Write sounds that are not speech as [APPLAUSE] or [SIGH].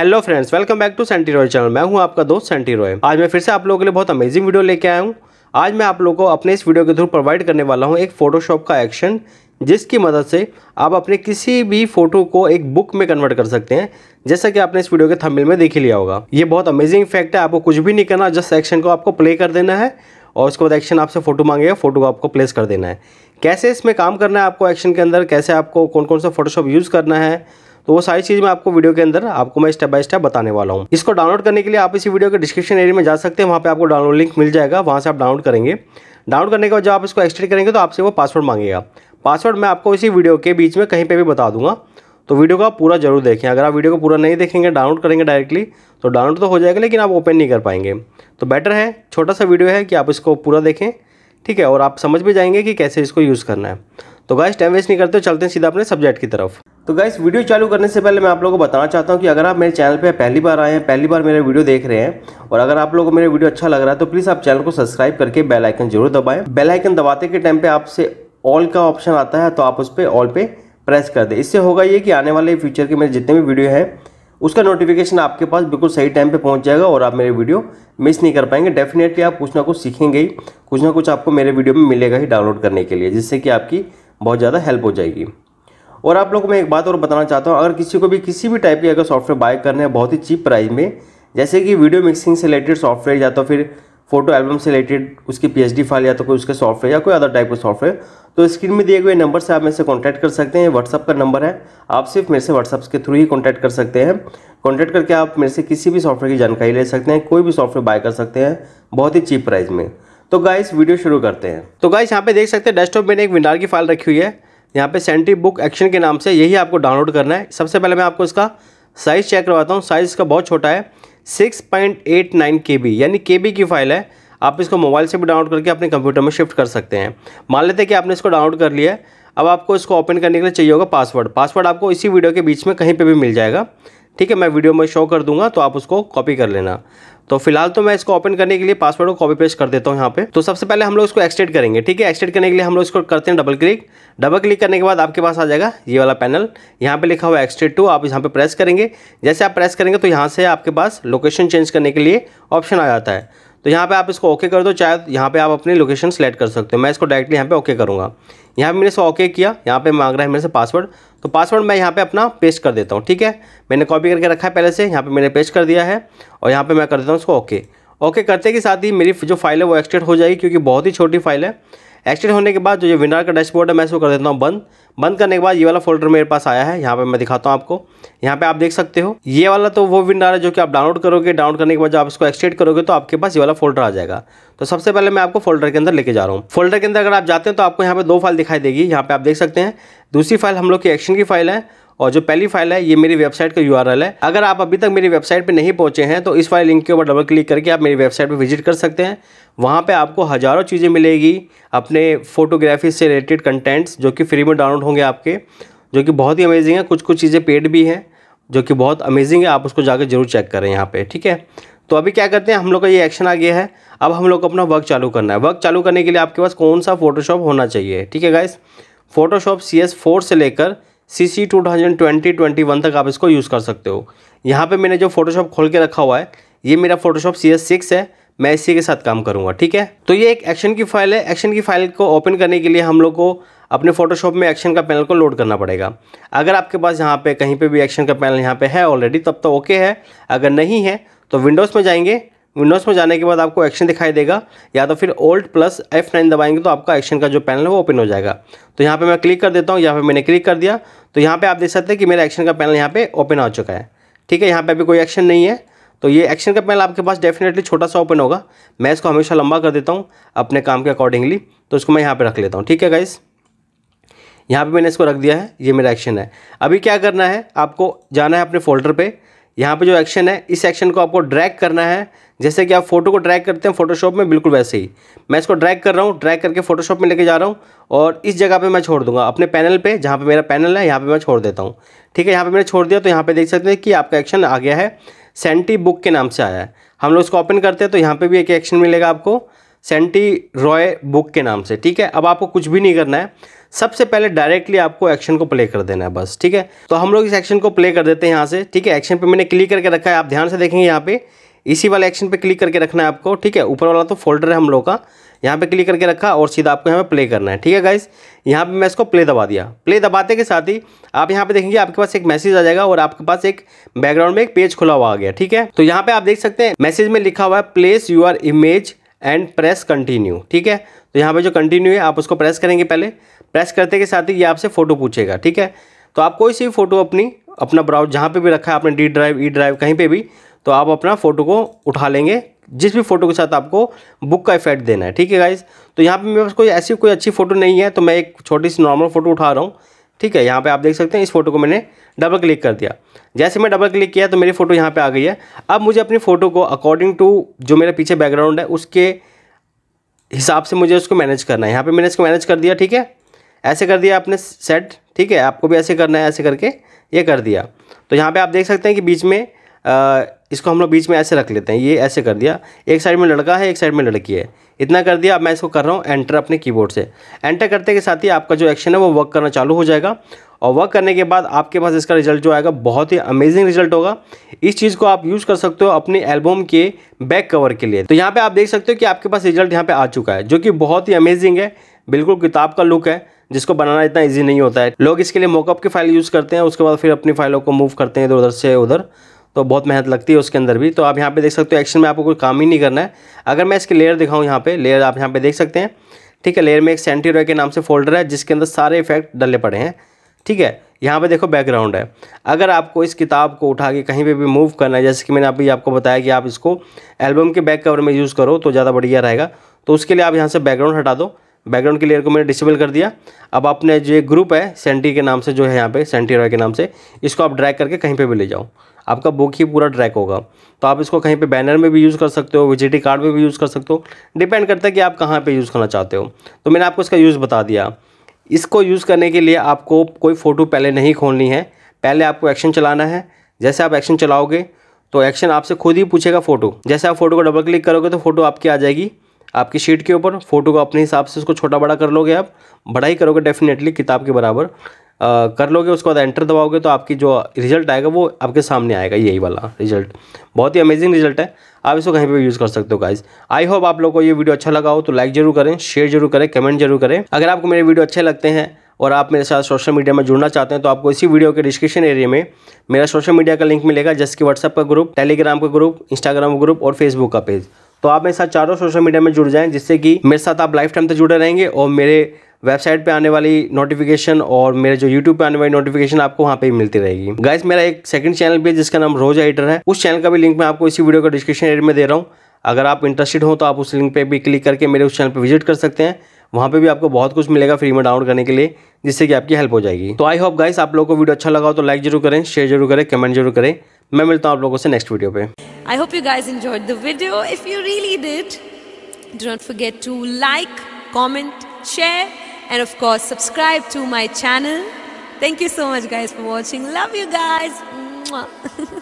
Hello friends welcome back to Senti Roy channel मैं हूं आपका दोस्त सेंटी रॉय आज मैं फिर से आप लोगों के लिए बहुत अमेजिंग वीडियो लेके आया हूं आज मैं आप लोगों को अपने इस वीडियो के थ्रू प्रोवाइड करने वाला हूं एक फोटोशॉप का एक्शन जिसकी मदद से आप अपने किसी भी फोटो को एक बुक में कन्वर्ट कर सकते हैं जैसा कि आपने इस वीडियो के थमिल में देख लिया होगा ये बहुत अमेजिंग फैक्ट है आपको कुछ भी नहीं करना जस्ट एक्शन को आपको प्ले कर देना है और उसके बाद एक्शन आपसे फ़ोटो मांगेगा फ़ोटो को आपको प्लेस कर देना है कैसे इसमें काम करना है आपको एक्शन के अंदर कैसे आपको कौन कौन सा फोटोशॉप यूज़ करना है तो वो सारी चीज़ मैं आपको वीडियो के अंदर आपको मैं स्टेप बाय स्टेप बताने वाला हूँ इसको डाउनलोड करने के लिए आप इसी वीडियो के डिस्क्रिप्शन एरिया में जा सकते हैं वहाँ पर आपको डाउनलोड लिंक मिल जाएगा वहाँ से आप डाउनलोड करेंगे डाउनलोड करने के बाद जब आप इसको एक्सटेंड करेंगे तो आपसे वो पासवर्ड मांगेगा पासवर्ड मैं आपको इसी वीडियो के बीच में कहीं पर भी बता दूंगा तो वीडियो को आप पूरा जरूर देखें अगर आप वीडियो को पूरा नहीं देखेंगे डाउनलोड करेंगे डायरेक्टली तो डाउनलोड तो हो जाएगा लेकिन आप ओपन नहीं कर पाएंगे तो बेटर है छोटा सा वीडियो है कि आप इसको पूरा देखें ठीक है और आप समझ भी जाएंगे कि कैसे इसको यूज़ करना है तो गाइस टाइम वेस्ट नहीं करते चलते हैं सीधा अपने सब्जेक्ट की तरफ तो गाइस वीडियो चालू करने से पहले मैं आप लोगों को बताना चाहता हूँ कि अगर आप मेरे चैनल पे पहली बार आए हैं पहली बार मेरे वीडियो देख रहे हैं और अगर आप लोगों को मेरा वीडियो अच्छा लग रहा है तो प्लीज़ आप चैनल को सब्सक्राइब करके बेलाइकन जरूर दबाएँ बेलाइकन दबाते के टाइम पर आपसे ऑल का ऑप्शन आता है तो आप उस पर ऑल पर प्रेस कर दें इससे होगा ये कि आने वाले फ्यूचर के मेरे जितने भी वीडियो हैं उसका नोटिफिकेशन आपके पास बिल्कुल सही टाइम पे पहुंच जाएगा और आप मेरे वीडियो मिस नहीं कर पाएंगे डेफिनेटली आप कुछ ना कुछ सीखेंगे ही कुछ ना कुछ आपको मेरे वीडियो में मिलेगा ही डाउनलोड करने के लिए जिससे कि आपकी बहुत ज़्यादा हेल्प हो जाएगी और आप लोग को मैं एक बात और बताना चाहता हूँ अगर किसी को भी किसी भी टाइप के अगर सॉफ्टवेयर बाय करने हैं बहुत ही चीप प्राइस में जैसे कि वीडियो मिक्सिंग से रिलेटेड सॉफ्टवेयर या तो फिर फोटो एल्बम से रिलेटेड उसकी पी फाइल या तो कोई उसका सॉफ्टवेयर या कोई अदर टाइप का सॉफ्टवेयर तो स्क्रीन में दिए गए नंबर से आप मेरे से कॉन्टैक्ट कर सकते हैं व्हाट्सअप का नंबर है आप सिर्फ मेरे से व्हाट्सअप के थ्रू ही कॉन्टैक्ट कर सकते हैं कॉन्टैक्ट करके आप मेरे से किसी भी सॉफ्टवेयर की जानकारी ले सकते हैं कोई भी सॉफ्टवेयर बाय कर सकते हैं बहुत ही चीप प्राइस में तो गाइस वीडियो शुरू करते हैं तो गाइस यहाँ पे देख सकते हैं डेस्कटॉप मैंने एक विंडार की फाइल रखी हुई है यहाँ पे सेंट्री बुक एक्शन के नाम से यही आपको डाउनलोड करना है सबसे पहले मैं आपको इसका साइज़ चेक करवाता हूँ साइज़ इसका बहुत छोटा है six point eight nine K B यानी के बी की फाइल है आप इसको मोबाइल से भी डाउनलोड करके अपने कंप्यूटर में शिफ्ट कर सकते हैं मान लेते हैं कि आपने इसको डाउनलोड कर लिया है अब आपको इसको ओपन करने के लिए चाहिए होगा पासवर्ड पासवर्ड आपको इसी वीडियो के बीच में कहीं पर भी मिल जाएगा ठीक है मैं वीडियो में शो कर दूंगा तो आप उसको कॉपी कर लेना तो फिलहाल तो मैं इसको ओपन करने के लिए पासवर्ड को कॉपी पेस्ट कर देता हूँ यहाँ पे तो सबसे पहले हम लोग इसको एक्सटेड करेंगे ठीक है एक्सटेंड करने के लिए हम लोग इसको करते हैं डबल क्लिक डबल क्लिक करने के बाद आपके पास आ जाएगा ये वाला पैनल यहाँ पे लिखा हुआ है एक्सटेड टू आप यहाँ पे प्रेस करेंगे जैसे आप प्रेस करेंगे तो यहाँ से आपके पास लोकेशन चेंज करने के लिए ऑप्शन आ जाता है तो यहाँ पे आप इसको ओके कर दो चाहे यहाँ पे आप अपनी लोकेशन सेलेक्ट कर सकते हो मैं इसको डायरेक्टली यहाँ पे ओके करूँगा यहाँ पे मैंने इसको ओके किया यहाँ पे मांग रहा है मेरे से पासवर्ड तो पासवर्ड मैं यहाँ पे अपना पेस्ट कर देता हूँ ठीक है मैंने कॉपी करके रखा है पहले से यहाँ पर मैंने पेस्ट कर दिया है और यहाँ पर मैं कर देता हूँ इसको ओके ओके करते के साथ ही मेरी जो फाइल है वो एक्सटेट हो जाएगी क्योंकि बहुत ही छोटी फाइल है एक्सटेट होने के बाद जो ये विनार का डैशबोर्ड है मैं इसको कर देता हूँ बंद बंद करने के बाद ये वाला फोल्डर मेरे पास आया है यहाँ पे मैं दिखाता हूँ आपको यहाँ पे आप देख सकते हो ये वाला तो वो विनार है जो कि आप डाउनलोड करोगे डाउनलोड करने के बाद जब आप इसको एक्सटेंड करोगे तो आपके पास ये वाला फोल्डर आ जाएगा तो सबसे पहले मैं आपको फोल्डर के अंदर लेके जा रहा हूँ फोल्डर के अंदर अगर आप जाते हैं तो आपको यहाँ पे दो फाइल दिखाई देगी यहाँ पे आप देख सकते हैं दूसरी फाइल हम लोग की एक्शन की फाइल है और जो पहली फाइल है ये मेरी वेबसाइट का यू है अगर आप अभी तक मेरी वेबसाइट पर नहीं पहुँचे हैं तो इस फाइल लिंक के ऊपर डबल क्लिक करके आप मेरी वेबसाइट पर विजिट कर सकते हैं वहाँ पे आपको हज़ारों चीज़ें मिलेगी अपने फोटोग्राफी से रिलेटेड कंटेंट्स जो कि फ्री में डाउनलोड होंगे आपके जो कि बहुत ही अमेजिंग है कुछ कुछ चीज़ें पेड भी हैं जो कि बहुत अमेजिंग है आप उसको जाकर जरूर चेक करें यहाँ पे ठीक है तो अभी क्या करते हैं हम लोग का ये एक्शन आ गया है अब हम लोग को अपना वर्क चालू करना है वर्क चालू करने के लिए आपके पास कौन सा फोटोशॉप होना चाहिए ठीक है guys Photoshop C S four से लेकर C C two thousand twenty twenty one तक आप इसको यूज़ कर सकते हो यहाँ पे मैंने जो फोटोशॉप खोल के रखा हुआ है ये मेरा फोटोशॉप सी एस सिक्स है मैं इसी के साथ काम करूँगा ठीक है तो ये एक एक्शन की फाइल है एक्शन की फाइल को ओपन करने के लिए हम लोग को अपने फोटोशॉप में एक्शन का पैनल को लोड करना पड़ेगा अगर आपके पास यहाँ पे कहीं पे भी एक्शन का पैनल यहाँ पे है ऑलरेडी तब तो ओके है अगर नहीं है तो विंडोज़ में जाएंगे विंडोज़ में जाने के बाद आपको एक्शन दिखाई देगा या तो फिर ओल्ड प्लस एफ नाइन दबाएंगे तो आपका एक्शन का जो पैनल है वो ओपन हो जाएगा तो यहाँ पे मैं क्लिक कर देता हूँ यहाँ पे मैंने क्लिक कर दिया तो यहाँ पे आप देख सकते हैं कि मेरा एक्शन का पैनल यहाँ पे ओपन हो चुका है ठीक है यहाँ पर अभी कोई एक्शन नहीं है तो ये एक्शन का पैनल आपके पास डेफिनेटली छोटा सा ओपन होगा मैं इसको हमेशा लंबा कर देता हूँ अपने काम के अकॉर्डिंगली तो उसको मैं यहाँ पर रख लेता हूँ ठीक है गाइस यहाँ पर मैंने इसको रख दिया है ये मेरा एक्शन है अभी क्या करना है आपको जाना है अपने फोल्डर पर यहाँ पे जो एक्शन है इस एक्शन को आपको ड्रैग करना है जैसे कि आप फोटो को ड्रैग करते हैं फोटोशॉप में बिल्कुल वैसे ही मैं इसको ड्रैग कर रहा हूँ ड्रैग करके फोटोशॉप में लेके जा रहा हूँ और इस जगह पे मैं छोड़ दूंगा अपने पैनल पे जहाँ पे मेरा पैनल है यहाँ पे मैं छोड़ देता हूँ ठीक है यहाँ पे मैंने छोड़ दिया तो यहाँ पर देख सकते हैं कि आपका एक्शन आ गया है सेंटी बुक के नाम से आया है हम लोग इसको ओपन करते हैं तो यहाँ पर भी एक एक्शन मिलेगा आपको सेंटी रॉय बुक के नाम से ठीक है अब आपको कुछ भी नहीं करना है सबसे पहले डायरेक्टली आपको एक्शन को प्ले कर देना है बस ठीक है तो हम लोग इस एक्शन को प्ले कर देते हैं यहाँ से ठीक है एक्शन पे मैंने क्लिक करके रखा है आप ध्यान से देखेंगे यहाँ पे इसी वाले एक्शन पे क्लिक करके रखना है आपको ठीक है ऊपर वाला तो फोल्डर है हम लोग का यहाँ पे क्लिक करके रखा और सीधा आपको यहाँ पे प्ले करना है ठीक है गाइस यहाँ पे मैं इसको प्ले दबा दिया प्ले दबाते के साथ ही आप यहाँ पे देखेंगे आपके पास एक मैसेज आ जाएगा और आपके पास एक बैकग्राउंड में एक पेज खुला हुआ आ गया ठीक है तो यहाँ पे आप देख सकते हैं मैसेज में लिखा हुआ है place your image and press continue ठीक है तो यहाँ पे जो कंटिन्यू है आप उसको प्रेस करेंगे पहले प्रेस करते के साथ ही ये आपसे फ़ोटो पूछेगा ठीक है तो आप कोई सी भी फ़ोटो अपनी अपना ब्राउज जहाँ पे भी रखा है आपने डी ड्राइव ई ड्राइव कहीं पे भी तो आप अपना फ़ोटो को उठा लेंगे जिस भी फ़ोटो के साथ आपको बुक का इफेक्ट देना है ठीक है गाइज तो यहाँ पर मेरे पास कोई ऐसी कोई अच्छी फ़ोटो नहीं है तो मैं एक छोटी सी नॉर्मल फ़ोटो उठा रहा हूँ ठीक है यहाँ पे आप देख सकते हैं इस फोटो को मैंने डबल क्लिक कर दिया जैसे मैं डबल क्लिक किया तो मेरी फ़ोटो यहाँ पे आ गई है अब मुझे अपनी फ़ोटो को अकॉर्डिंग टू जो मेरे पीछे बैकग्राउंड है उसके हिसाब से मुझे उसको मैनेज करना है यहाँ पे मैंने इसको मैनेज कर दिया ठीक है ऐसे कर दिया आपने सेट ठीक है आपको भी ऐसे करना है ऐसे करके ये कर दिया तो यहाँ पर आप देख सकते हैं कि बीच में आ, इसको हम लोग बीच में ऐसे रख लेते हैं ये ऐसे कर दिया एक साइड में लड़का है एक साइड में लड़की है इतना कर दिया अब मैं इसको कर रहा हूँ एंटर अपने कीबोर्ड से एंटर करते के साथ ही आपका जो एक्शन है वो वर्क करना चालू हो जाएगा और वर्क करने के बाद आपके पास इसका रिजल्ट जो आएगा बहुत ही अमेजिंग रिजल्ट होगा इस चीज़ को आप यूज़ कर सकते हो अपने एल्बम के बैक कवर के लिए तो यहाँ पर आप देख सकते हो कि आपके पास रिजल्ट यहाँ पर आ चुका है जो कि बहुत ही अमेजिंग है बिल्कुल किताब का लुक है जिसको बनाना इतना ईजी नहीं होता है लोग इसके लिए मोकअप की फाइल यूज़ करते हैं उसके बाद फिर अपनी फाइलों को मूव करते हैं इधर उधर से उधर तो बहुत मेहनत लगती है उसके अंदर भी तो आप यहाँ पे देख सकते हो एक्शन में आपको कोई काम ही नहीं करना है अगर मैं इसके लेयर दिखाऊँ यहाँ पे लेयर आप यहाँ पे देख सकते हैं ठीक है लेयर में एक सेंटी रॉय के नाम से फोल्डर है जिसके अंदर सारे इफेक्ट डले पड़े हैं ठीक है यहाँ पे देखो बैकग्राउंड है अगर आपको इस किताब को उठा के कहीं पर भी मूव करना है जैसे कि मैंने अभी आपको बताया कि आप इसको एल्बम के बैक कवर में यूज़ करो तो ज़्यादा बढ़िया रहेगा तो उसके लिए आप यहाँ से बैकग्राउंड हटा दो बैकग्राउंड के लेयर को मैंने डिसेबल कर दिया अब आपने जो एक ग्रुप है सेंटी के नाम से जो है यहाँ पे सेंटी रॉय के नाम से इसको आप ड्रैग करके कहीं पे भी ले जाओ आपका बुक ही पूरा ट्रैक होगा तो आप इसको कहीं पे बैनर में भी यूज़ कर सकते हो विजिटिंग कार्ड में भी यूज़ कर सकते हो डिपेंड करता है कि आप कहाँ पे यूज़ करना चाहते हो तो मैंने आपको इसका यूज़ बता दिया इसको यूज़ करने के लिए आपको कोई फ़ोटो पहले नहीं खोलनी है पहले आपको एक्शन चलाना है जैसे आप एक्शन चलाओगे तो एक्शन आपसे खुद ही पूछेगा फ़ोटो जैसे आप फ़ोटो को डबल क्लिक करोगे तो फ़ोटो आपकी आ जाएगी आपकी शीट के ऊपर फ़ोटो को अपने हिसाब से उसको छोटा बड़ा कर लोगे आप बड़ा ही करोगे डेफिनेटली किताब के बराबर कर लोगे उसके बाद एंटर दबाओगे तो आपकी जो रिजल्ट आएगा वो आपके सामने आएगा यही वाला रिजल्ट बहुत ही अमेजिंग रिजल्ट है आप इसको कहीं पे भी यूज़ कर सकते हो गाइज आई होप आप लोग को ये वीडियो अच्छा लगा हो तो लाइक जरूर करें शेयर जरूर करें कमेंट जरूर करें अगर आपको मेरे वीडियो अच्छे लगते हैं और आप मेरे साथ सोशल मीडिया में जुड़ना चाहते हैं तो आपको इसी वीडियो के डिस्क्रिप्शन एरिया में मेरा सोशल मीडिया का लिंक मिलेगा जैसे कि व्हाट्सअप का ग्रुप टेलीग्राम का ग्रुप इंस्टाग्राम का ग्रुप और फेसबुक का पेज तो आप मेरे साथ चारों सोशल मीडिया में जुड़ जाएँ जिससे कि मेरे साथ आप लाइफ टाइम तक जुड़े रहेंगे और मेरे वेबसाइट पे आने वाली नोटिफिकेशन और मेरे जो यूट्यूब पे आने वाली नोटिफिकेशन आपको वहाँ पे ही मिलती रहेगी गाइस मेरा एक सेकंड चैनल भी है जिसका नाम रोज एडिटर है उस चैनल का भी लिंक मैं आपको इसी वीडियो का डिस्क्रिप्शन एड में दे रहा हूँ अगर आप इंटरेस्टेड हो तो आप उस लिंक पर भी क्लिक करके मेरे उस चैनल पर विजिट कर सकते हैं वहाँ पे भी आपको बहुत कुछ मिलेगा फ्री में डाउनलोड करने के लिए जिससे कि आपकी हेल्प हो जाएगी तो आई होप गाइस आप लोग को वीडियो अच्छा लगा तो लाइक जरूर करें शेयर जरूर करें कमेंट जरूर करें मैं मिलता हूँ आप लोगों से नेक्स्ट वीडियो पे I hope you guys enjoy the if you really did forget to like and of course subscribe to my channel. Thank you so much guys for watching. Love you guys. [LAUGHS]